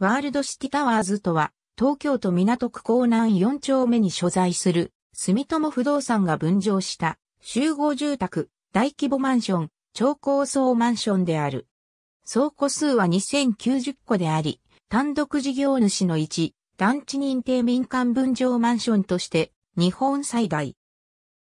ワールドシティタワーズとは、東京都港区港南4丁目に所在する、住友不動産が分譲した、集合住宅、大規模マンション、超高層マンションである。総戸数は2090戸であり、単独事業主の一、団地認定民間分譲マンションとして、日本最大。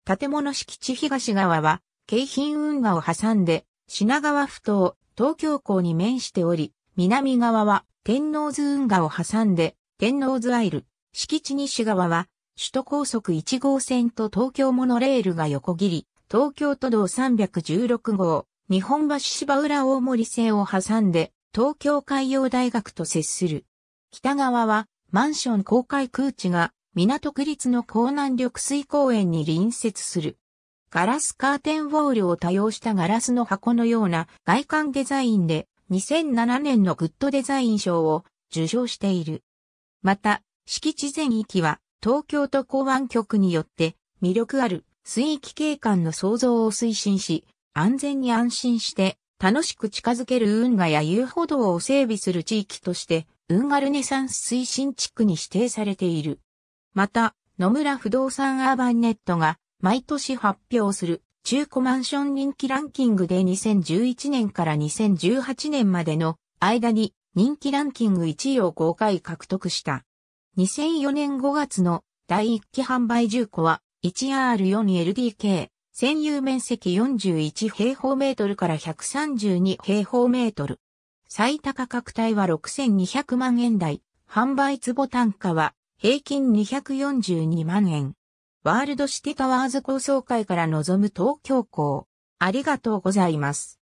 建物敷地東側は、京浜運河を挟んで、品川埠頭、東京港に面しており、南側は天王洲運河を挟んで、天王洲アイル、敷地西側は、首都高速1号線と東京モノレールが横切り、東京都道316号、日本橋芝浦大森線を挟んで、東京海洋大学と接する。北側は、マンション公開空地が、港区立の港南緑水公園に隣接する。ガラスカーテンウォールを多用したガラスの箱のような外観デザインで、2007年のグッドデザイン賞を受賞している。また、敷地全域は東京都港湾局によって魅力ある水域景観の創造を推進し、安全に安心して楽しく近づける運河や遊歩道を整備する地域として、運河ルネサンス推進地区に指定されている。また、野村不動産アーバンネットが毎年発表する中古マンション人気ランキングで2011年から2018年までの間に人気ランキング1位を5回獲得した。2004年5月の第1期販売重古は 1R4LDK、専有面積41平方メートルから132平方メートル。最高価格帯は6200万円台、販売坪単価は平均242万円。ワールドシティタワーズ構想会から望む東京港。ありがとうございます。